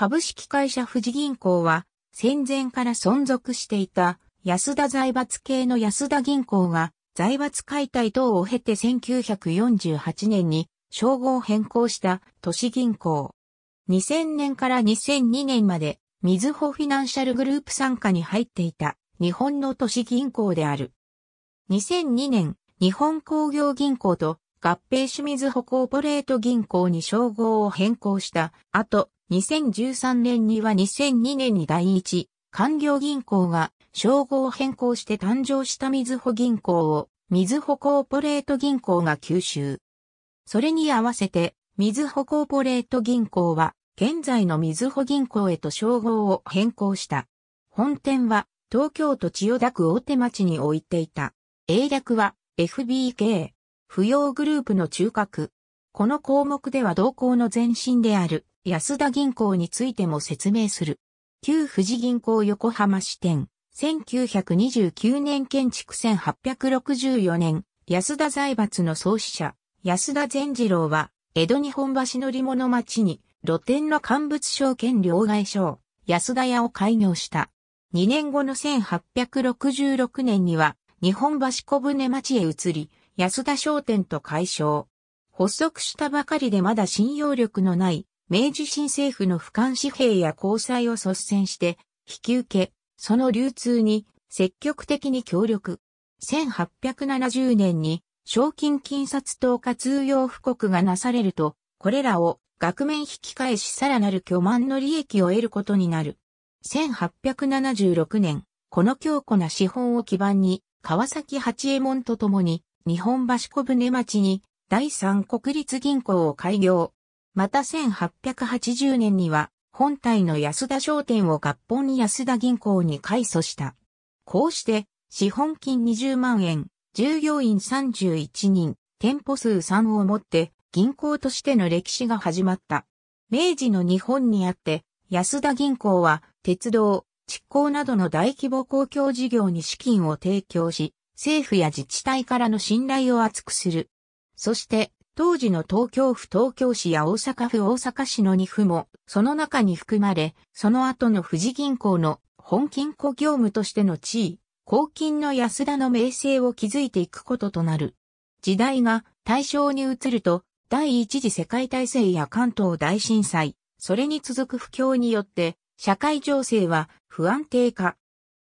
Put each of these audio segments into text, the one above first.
株式会社富士銀行は、戦前から存続していた安田財閥系の安田銀行が財閥解体等を経て1948年に称号を変更した都市銀行。2000年から2002年まで、水穂フィナンシャルグループ傘下に入っていた日本の都市銀行である。2002年、日本工業銀行と合併し水穂コーポレート銀行に称号を変更した後、2013年には2002年に第一、官業銀行が称号を変更して誕生した水穂銀行を、水穂コーポレート銀行が吸収。それに合わせて、水穂コーポレート銀行は、現在の水穂銀行へと称号を変更した。本店は、東京都千代田区大手町に置いていた。英略は、FBK。扶養グループの中核。この項目では同行の前身である安田銀行についても説明する。旧富士銀行横浜支店、1929年建築1864年、安田財閥の創始者、安田善次郎は、江戸日本橋乗り物町に、露天の乾物商券両替商、安田屋を開業した。2年後の1866年には、日本橋小舟町へ移り、安田商店と解消。発足したばかりでまだ信用力のない明治新政府の俯瞰紙幣や交際を率先して、引き受け、その流通に積極的に協力。1870年に賞金金札等価通用布告がなされると、これらを額面引き返しさらなる巨万の利益を得ることになる。1876年、この強固な資本を基盤に、川崎八右衛門と共に、日本橋小舟町に、第三国立銀行を開業。また1880年には、本体の安田商店を合本安田銀行に改組した。こうして、資本金20万円、従業員31人、店舗数3をもって、銀行としての歴史が始まった。明治の日本にあって、安田銀行は、鉄道、築港などの大規模公共事業に資金を提供し、政府や自治体からの信頼を厚くする。そして、当時の東京府東京市や大阪府大阪市の2府も、その中に含まれ、その後の富士銀行の本金庫業務としての地位、公金の安田の名声を築いていくこととなる。時代が大正に移ると、第一次世界大戦や関東大震災、それに続く不況によって、社会情勢は不安定化。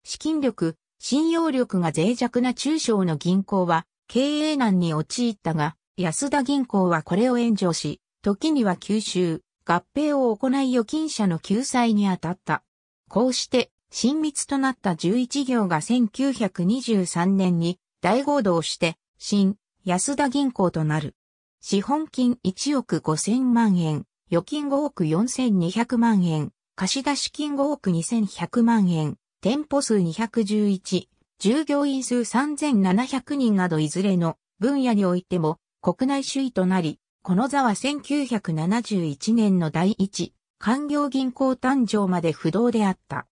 資金力、信用力が脆弱な中小の銀行は経営難に陥ったが、安田銀行はこれを援助し、時には吸収、合併を行い預金者の救済に当たった。こうして、親密となった11行が1923年に大合同して、新、安田銀行となる。資本金1億5000万円、預金5億4200万円、貸出金5億2100万円、店舗数211、従業員数3700人などいずれの分野においても国内首位となり、この座は1971年の第一、官業銀行誕生まで不動であった。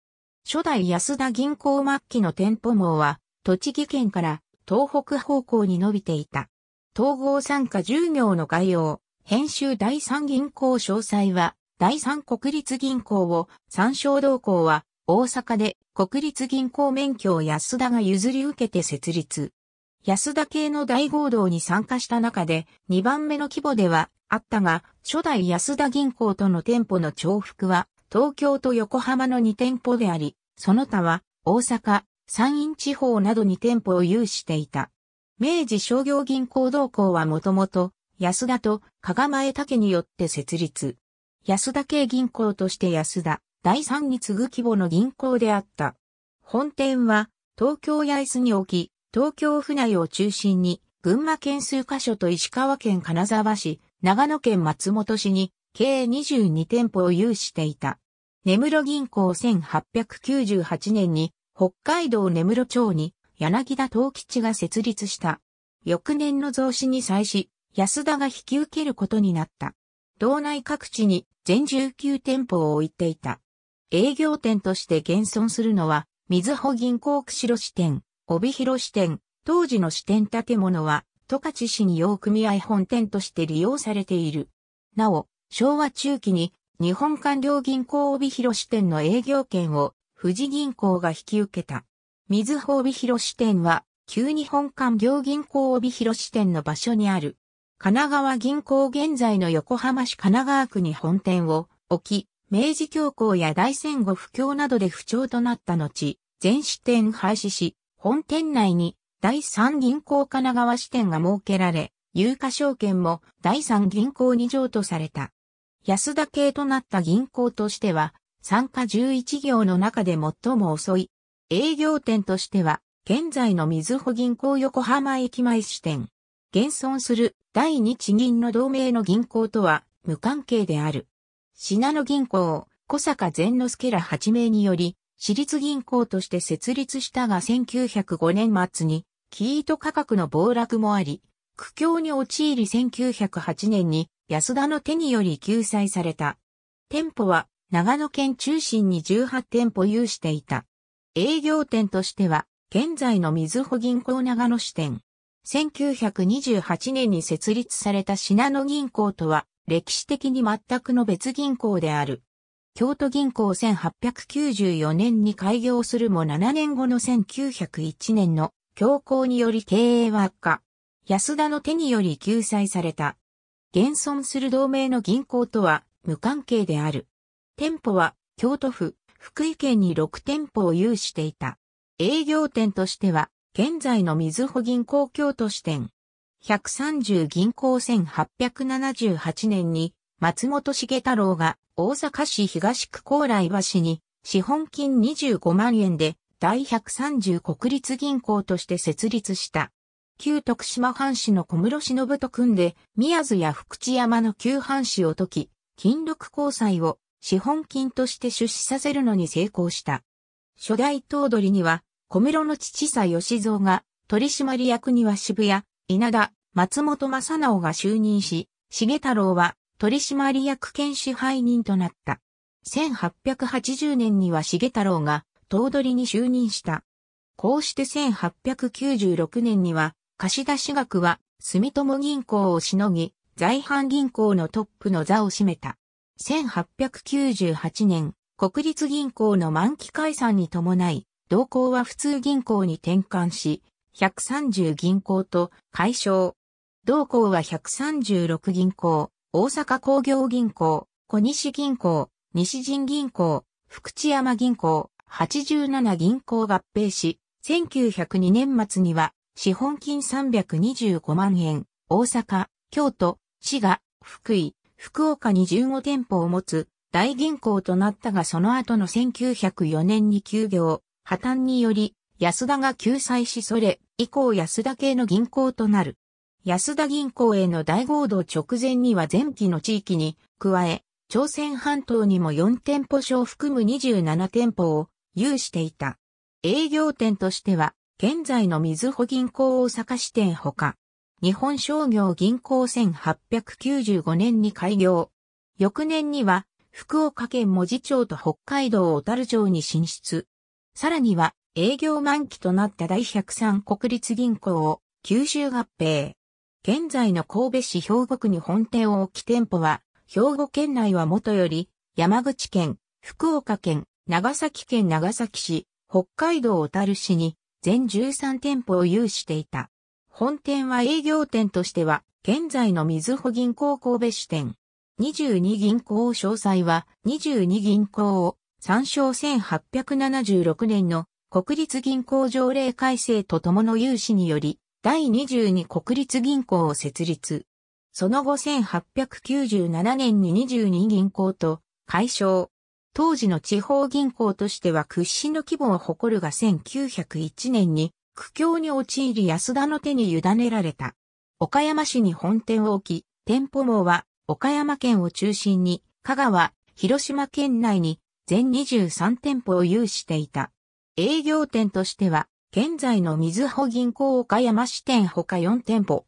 初代安田銀行末期の店舗網は、栃木県から東北方向に伸びていた。統合参加従業の概要、編集第三銀行詳細は、第三国立銀行を、参照同行は、大阪で国立銀行免許を安田が譲り受けて設立。安田系の大合同に参加した中で2番目の規模ではあったが、初代安田銀行との店舗の重複は東京と横浜の2店舗であり、その他は大阪、山陰地方などに店舗を有していた。明治商業銀行同行はもともと安田と加賀前竹によって設立。安田系銀行として安田、第3に次ぐ規模の銀行であった。本店は東京八重洲に置き、東京府内を中心に、群馬県数カ所と石川県金沢市、長野県松本市に、計22店舗を有していた。根室銀行1898年に、北海道根室町に、柳田東吉が設立した。翌年の増資に際し、安田が引き受けることになった。道内各地に全19店舗を置いていた。営業店として現存するのは、水穂銀行釧路支店、帯広支店、当時の支店建物は、十勝市に用組合本店として利用されている。なお、昭和中期に日本官僚銀行帯広支店の営業権を富士銀行が引き受けた。水穂帯広支店は旧日本官僚銀行帯広支店の場所にある。神奈川銀行現在の横浜市神奈川区に本店を置き、明治恐慌や大戦後不況などで不調となった後、全支店廃止し、本店内に第三銀行神奈川支店が設けられ、有価証券も第三銀行に譲渡された。安田系となった銀行としては、参加11行の中で最も遅い。営業店としては、現在の水穂銀行横浜駅前支店。現存する第二地銀の同盟の銀行とは無関係である。品野銀行、小坂善之助ら8名により、私立銀行として設立したが1905年末に、キート価格の暴落もあり、苦境に陥り1908年に安田の手により救済された。店舗は長野県中心に18店舗有していた。営業店としては、現在のみずほ銀行長野支店。1928年に設立された信濃銀行とは、歴史的に全くの別銀行である。京都銀行1894年に開業するも7年後の1901年の強行により経営は悪化。安田の手により救済された。現存する同盟の銀行とは無関係である。店舗は京都府、福井県に6店舗を有していた。営業店としては、現在の水穂銀行京都支店。130銀行1878年に松本茂太郎が大阪市東区高麗橋に資本金25万円で第130国立銀行として設立した。旧徳島藩士の小室忍と組んで、宮津や福知山の旧藩士を解き、金禄交際を資本金として出資させるのに成功した。初代頭取には、小室の父さ吉蔵が、取締役には渋谷、稲田、松本正直が就任し、重太郎は取締役兼支配人となった。1880年には重太郎が頭取に就任した。こうして1896年には貸出額は住友銀行をしのぎ、在阪銀行のトップの座を占めた。1898年、国立銀行の満期解散に伴い、同行は普通銀行に転換し、130銀行と解消。同行は136銀行、大阪工業銀行、小西銀行、西陣銀行、福知山銀行、87銀行合併し、1902年末には資本金325万円、大阪、京都、滋賀、福井、福岡に15店舗を持つ大銀行となったがその後の1904年に休業、破綻により安田が救済しそれ以降安田系の銀行となる。安田銀行への大合同直前には前期の地域に加え、朝鮮半島にも4店舗所を含む27店舗を有していた。営業店としては、現在のみずほ銀行大阪支店ほか、日本商業銀行1895年に開業。翌年には、福岡県文字町と北海道小樽町に進出。さらには、営業満期となった第103国立銀行を九州合併。現在の神戸市兵庫区に本店を置き店舗は、兵庫県内はもとより、山口県、福岡県、長崎県長崎市、北海道小樽市に全13店舗を有していた。本店は営業店としては、現在の水穂銀行神戸支店。22銀行を詳細は、22銀行を参照1876年の国立銀行条例改正とともの有志により、第22国立銀行を設立。その後1897年に22銀行と解消。当時の地方銀行としては屈指の規模を誇るが1901年に苦境に陥り安田の手に委ねられた。岡山市に本店を置き、店舗網は岡山県を中心に、香川、広島県内に全23店舗を有していた。営業店としては現在のみずほ銀行岡山支店ほか4店舗。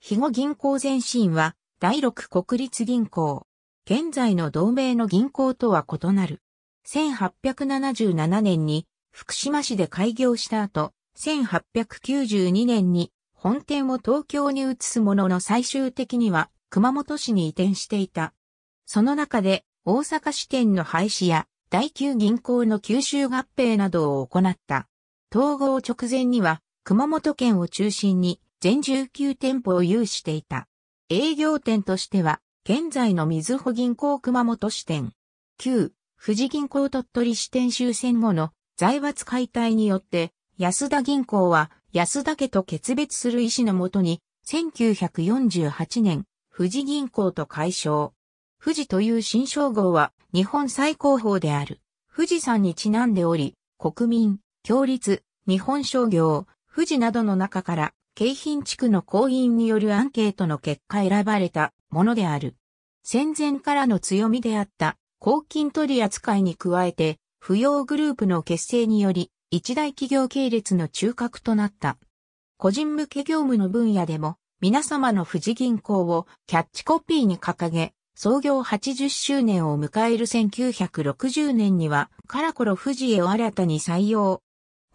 肥後銀行前身は、第六国立銀行。現在の同盟の銀行とは異なる。1877年に福島市で開業した後、1892年に本店を東京に移すものの最終的には熊本市に移転していた。その中で大阪支店の廃止や第九銀行の吸収合併などを行った。統合直前には熊本県を中心に全19店舗を有していた。営業店としては、現在の水穂銀行熊本支店、旧富士銀行鳥取支店終戦後の財閥解体によって、安田銀行は安田家と決別する意思のもとに、1948年、富士銀行と解消。富士という新称号は日本最高峰である。富士山にちなんでおり、国民、共立、日本商業、富士などの中から、京浜地区の行員によるアンケートの結果選ばれたものである。戦前からの強みであった、公金取扱いに加えて、扶養グループの結成により、一大企業系列の中核となった。個人向け業務の分野でも、皆様の富士銀行をキャッチコピーに掲げ、創業80周年を迎える1960年には、カラコロ富士へを新たに採用、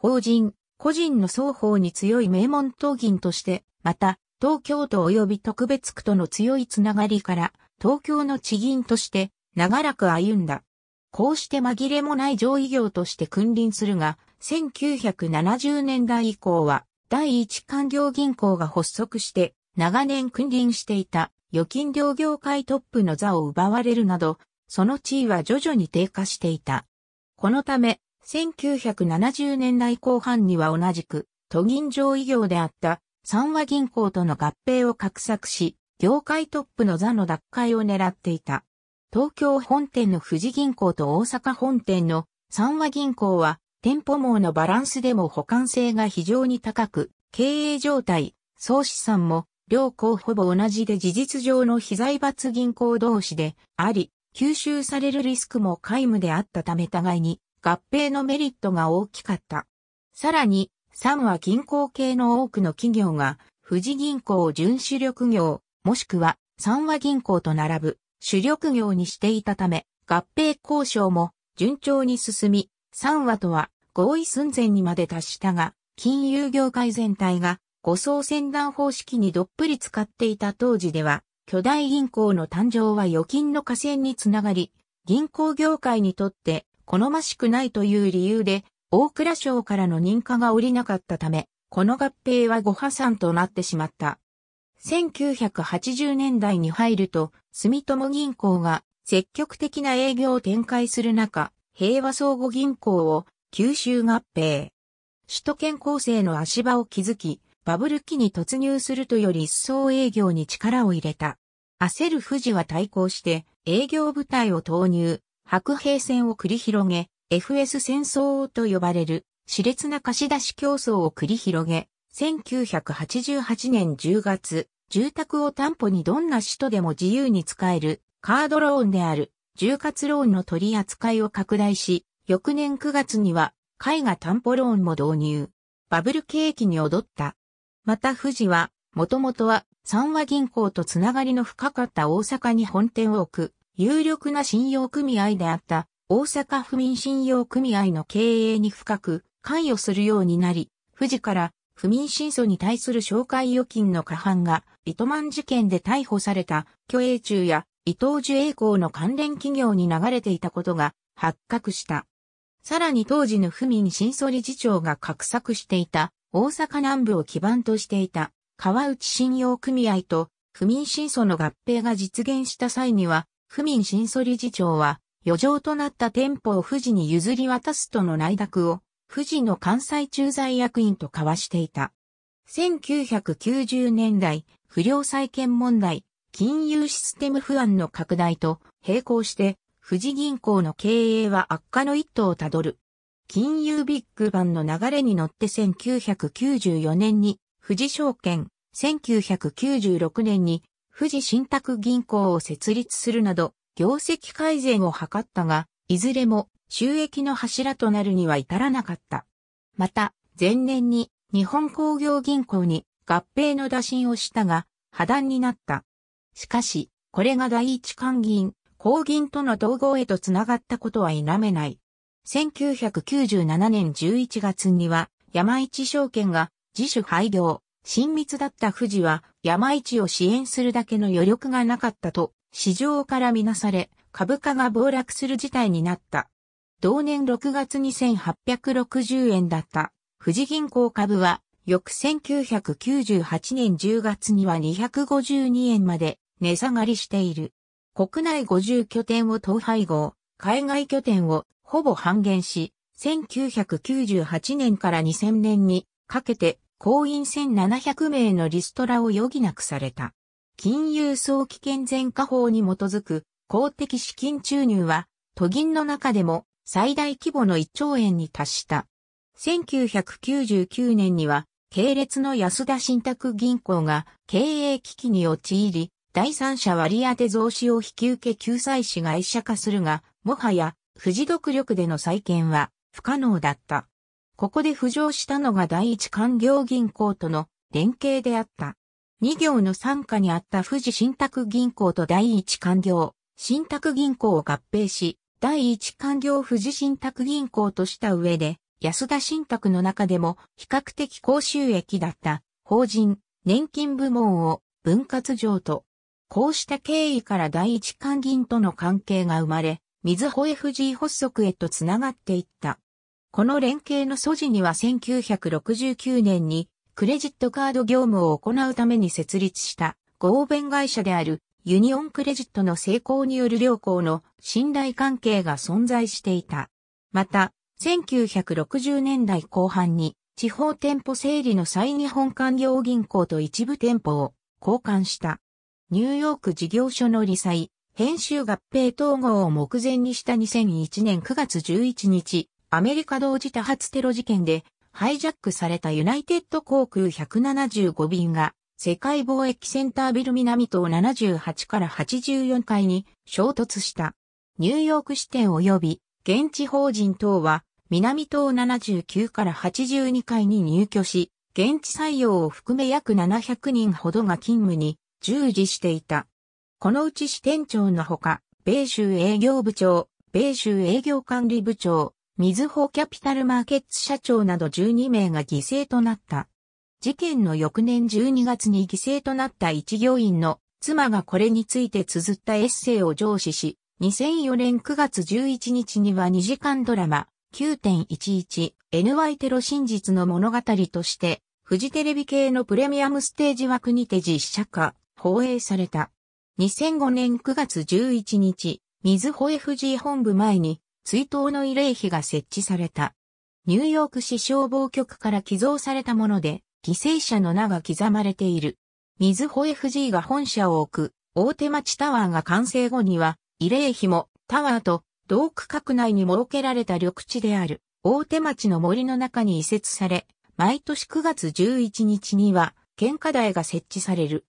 王人、個人の双方に強い名門東銀として、また、東京都及び特別区との強いつながりから、東京の地銀として、長らく歩んだ。こうして紛れもない上位業として君臨するが、1970年代以降は、第一官僚銀行が発足して、長年君臨していた預金業業界トップの座を奪われるなど、その地位は徐々に低下していた。このため、1970年代後半には同じく、都銀上異業であった三和銀行との合併を画策し、業界トップの座の奪回を狙っていた。東京本店の富士銀行と大阪本店の三和銀行は、店舗網のバランスでも保管性が非常に高く、経営状態、総資産も、両校ほぼ同じで事実上の非財閥銀行同士であり、吸収されるリスクも皆無であったため互いに合併のメリットが大きかった。さらに、三ムは銀行系の多くの企業が、富士銀行を純主力業、もしくは三和銀行と並ぶ主力業にしていたため、合併交渉も順調に進み、三和とは合意寸前にまで達したが、金融業界全体が護送船団方式にどっぷり使っていた当時では、巨大銀行の誕生は預金の河川につながり、銀行業界にとって好ましくないという理由で、大蔵省からの認可が下りなかったため、この合併はご破産となってしまった。1980年代に入ると、住友銀行が積極的な営業を展開する中、平和相互銀行を九州合併。首都圏構成の足場を築き、バブル期に突入するとより一層営業に力を入れた。焦る富士は対抗して営業部隊を投入、白兵戦を繰り広げ、FS 戦争と呼ばれる、熾烈な貸し出し競争を繰り広げ、1988年10月、住宅を担保にどんな首都でも自由に使える、カードローンである、住活ローンの取り扱いを拡大し、翌年9月には、絵画担保ローンも導入。バブル景気に踊った。また富士は、もともとは、三和銀行とつながりの深かった大阪に本店を置く、有力な信用組合であった大阪府民信用組合の経営に深く関与するようになり、富士から不民審訴に対する紹介預金の過半が、糸満事件で逮捕された、虚栄中や伊藤樹栄光の関連企業に流れていたことが発覚した。さらに当時の府民新訴理事長が画策していた、大阪南部を基盤としていた、川内信用組合と、府民新訴の合併が実現した際には、府民新総理事長は、余剰となった店舗を富士に譲り渡すとの内諾を、富士の関西駐在役員と交わしていた。1990年代、不良債権問題、金融システム不安の拡大と並行して、富士銀行の経営は悪化の一途をたどる。金融ビッグバンの流れに乗って1994年に富士証券、1996年に富士信託銀行を設立するなど、業績改善を図ったが、いずれも収益の柱となるには至らなかった。また、前年に日本工業銀行に合併の打診をしたが、破談になった。しかし、これが第一官銀、公銀との統合へとつながったことは否めない。1997年11月には、山一証券が自主廃業、親密だった富士は山市を支援するだけの余力がなかったと市場からみなされ株価が暴落する事態になった。同年6月に8 6 0円だった富士銀行株は翌1998年10月には252円まで値下がりしている。国内50拠点を統廃合、海外拠点をほぼ半減し、1998年から2000年にかけて行員1700名のリストラを余儀なくされた。金融早期健全化法に基づく公的資金注入は都銀の中でも最大規模の1兆円に達した。1999年には系列の安田信託銀行が経営危機に陥り、第三者割当増資を引き受け救済士が一社化するが、もはや、富士独力での再建は不可能だった。ここで浮上したのが第一官業銀行との連携であった。二行の参加にあった富士信託銀行と第一官業、信託銀行を合併し、第一官業富士信託銀行とした上で、安田信託の中でも比較的高収益だった法人、年金部門を分割上と、こうした経緯から第一官銀との関係が生まれ、水穂 FG 発足へとつながっていった。この連携の素地には1969年にクレジットカード業務を行うために設立した合弁会社であるユニオンクレジットの成功による両校の信頼関係が存在していた。また、1960年代後半に地方店舗整理の際日本官業銀行と一部店舗を交換した。ニューヨーク事業所の理財、編集合併統合を目前にした2001年9月11日、アメリカ同時多発テロ事件でハイジャックされたユナイテッド航空175便が世界貿易センタービル南東78から84階に衝突した。ニューヨーク支店及び現地法人等は南東79から82階に入居し、現地採用を含め約700人ほどが勤務に従事していた。このうち支店長のほか、米州営業部長、米州営業管理部長、水穂キャピタルマーケッツ社長など12名が犠牲となった。事件の翌年12月に犠牲となった一行員の妻がこれについて綴ったエッセイを上司し、2004年9月11日には2時間ドラマ 9.11NY テロ真実の物語として、フジテレビ系のプレミアムステージ枠にて実写化、放映された。2005年9月11日、水穂 FG 本部前に、追悼の慰霊碑が設置された。ニューヨーク市消防局から寄贈されたもので、犠牲者の名が刻まれている。水穂 FG が本社を置く、大手町タワーが完成後には、慰霊碑もタワーと同区画内に設けられた緑地である大手町の森の中に移設され、毎年9月11日には献花台が設置される。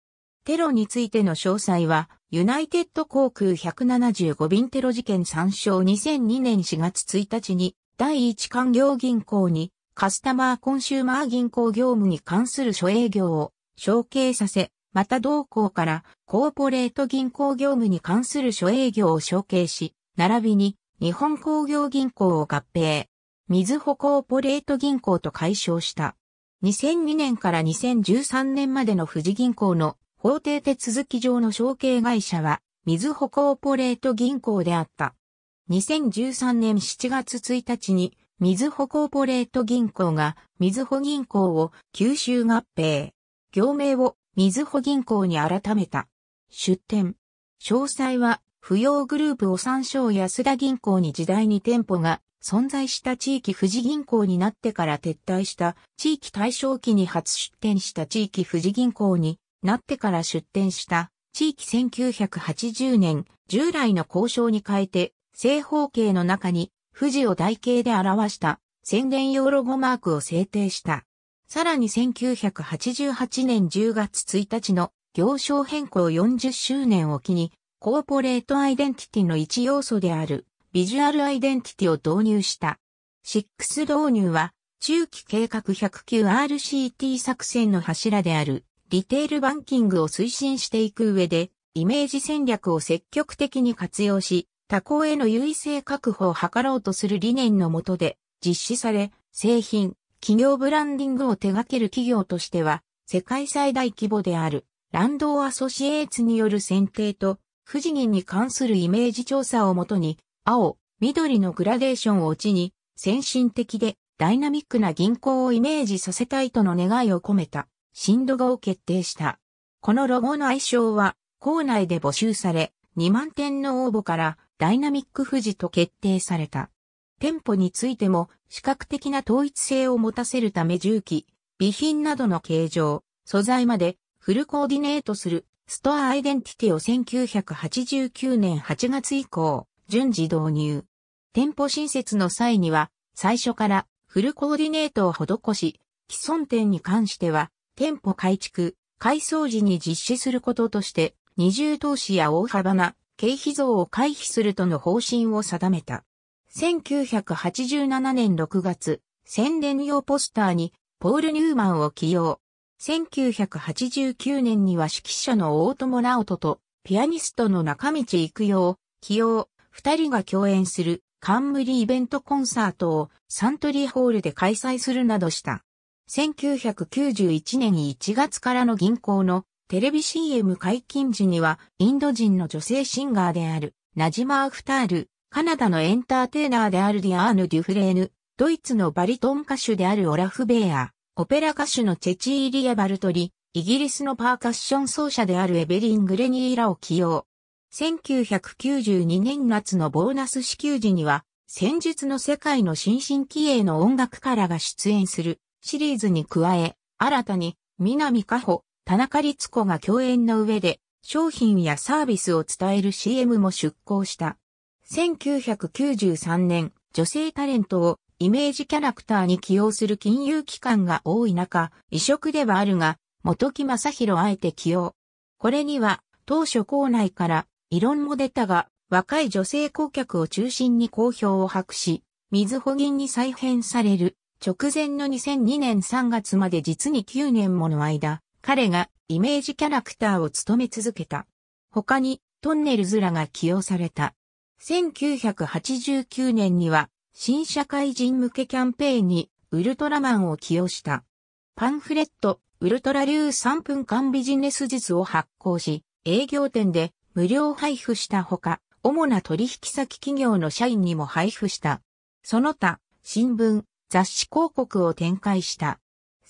テロについての詳細はユナイテッド航空175便テロ事件参照2002年4月1日に第一官業銀行にカスタマーコンシューマー銀行業務に関する諸営業を承継させ、また同行からコーポレート銀行業務に関する諸営業を承継し、並びに日本工業銀行を合併、水穂コーポレート銀行と解消した。2002年から2013年までの富士銀行の法定手続き上の承継会社は、水保コーポレート銀行であった。2013年7月1日に、水保コーポレート銀行が、水保銀行を吸収合併。業名を、水保銀行に改めた。出店。詳細は、扶養グループを参照安田銀行に時代に店舗が存在した地域富士銀行になってから撤退した地域対象期に初出店した地域富士銀行になってから出展した地域1980年従来の交渉に変えて正方形の中に富士を台形で表した宣伝用ロゴマークを制定した。さらに1988年10月1日の行商変更40周年を機にコーポレートアイデンティティの一要素であるビジュアルアイデンティティを導入した。6導入は中期計画 109RCT 作戦の柱であるリテールバンキングを推進していく上で、イメージ戦略を積極的に活用し、他行への優位性確保を図ろうとする理念のもとで実施され、製品、企業ブランディングを手掛ける企業としては、世界最大規模である、ランドアソシエーツによる選定と、富士銀に関するイメージ調査をもとに、青、緑のグラデーションを地に、先進的でダイナミックな銀行をイメージさせたいとの願いを込めた。新ロゴを決定した。このロゴの愛称は、校内で募集され、2万点の応募からダイナミック富士と決定された。店舗についても視覚的な統一性を持たせるため重機、備品などの形状、素材までフルコーディネートするストアアイデンティティを1989年8月以降、順次導入。店舗新設の際には、最初からフルコーディネートを施し、既存店に関しては、店舗改築、改装時に実施することとして、二重投資や大幅な経費増を回避するとの方針を定めた。1987年6月、宣伝用ポスターにポール・ニューマンを起用。1989年には指揮者の大友直人とピアニストの中道育用、起用、二人が共演する冠イベントコンサートをサントリーホールで開催するなどした。1991年1月からの銀行のテレビ CM 解禁時にはインド人の女性シンガーであるナジマ・アフタール、カナダのエンターテイナーであるディアーヌ・デュフレーヌ、ドイツのバリトン歌手であるオラフ・ベーア、オペラ歌手のチェチーリエ・バルトリ、イギリスのパーカッション奏者であるエベリン・グレニーらを起用。1992年夏のボーナス支給時には、戦術の世界の新進気鋭の音楽家らが出演するシリーズに加え、新たに、南加穂、田中律子が共演の上で、商品やサービスを伝える CM も出稿した。1993年、女性タレントをイメージキャラクターに起用する金融機関が多い中、異色ではあるが、元木正宏あえて起用。これには、当初校内から異論も出たが、若い女性顧客を中心に好評を博し、水穂銀に再編される直前の2002年3月まで実に9年もの間、彼がイメージキャラクターを務め続けた。他に、トンネルズらが起用された。1989年には、新社会人向けキャンペーンに、ウルトラマンを起用した。パンフレット、ウルトラ流3分間ビジネス術を発行し、営業店で無料配布したほか、主な取引先企業の社員にも配布した。その他、新聞、雑誌広告を展開した。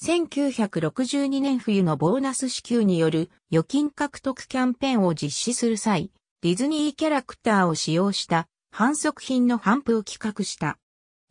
1962年冬のボーナス支給による預金獲得キャンペーンを実施する際、ディズニーキャラクターを使用した反則品の販布を企画した。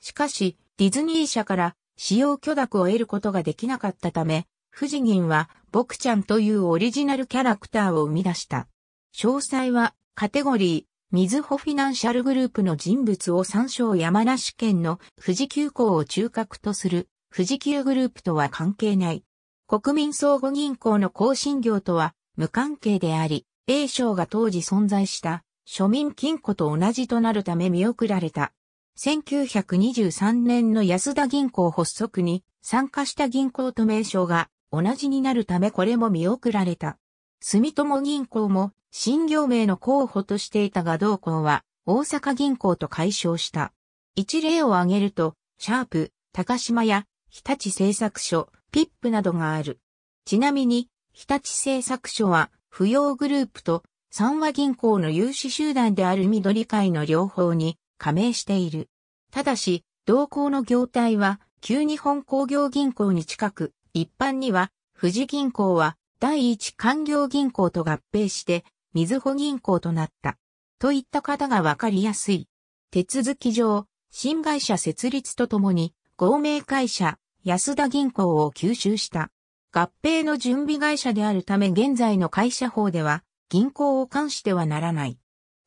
しかし、ディズニー社から使用許諾を得ることができなかったため、富士銀は、ボクちゃんというオリジナルキャラクターを生み出した。詳細は、カテゴリー。水穂フィナンシャルグループの人物を参照山梨県の富士急行を中核とする富士急グループとは関係ない。国民相互銀行の更新業とは無関係であり、A 省が当時存在した庶民金庫と同じとなるため見送られた。1923年の安田銀行発足に参加した銀行と名称が同じになるためこれも見送られた。住友銀行も新業名の候補としていたが同行は大阪銀行と解消した。一例を挙げると、シャープ、高島や日立製作所、ピップなどがある。ちなみに、日立製作所は、扶養グループと三和銀行の融資集団である緑会の両方に加盟している。ただし、同行の業態は、旧日本工業銀行に近く、一般には、富士銀行は第一官業銀行と合併して、水穂銀行となった。といった方がわかりやすい。手続き上、新会社設立とともに、合名会社、安田銀行を吸収した。合併の準備会社であるため現在の会社法では、銀行を関してはならない。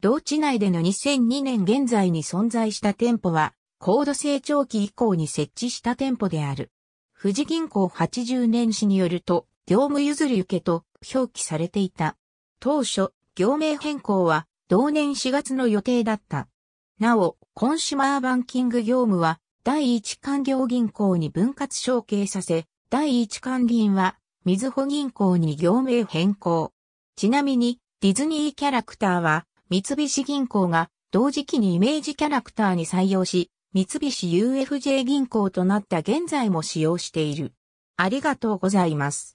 同地内での2002年現在に存在した店舗は、高度成長期以降に設置した店舗である。富士銀行80年史によると、業務譲り受けと表記されていた。当初、業名変更は同年4月の予定だった。なお、コンシュマーバンキング業務は第一官業銀行に分割承継させ、第一官銀は水穂銀行に業名変更。ちなみに、ディズニーキャラクターは三菱銀行が同時期にイメージキャラクターに採用し、三菱 UFJ 銀行となった現在も使用している。ありがとうございます。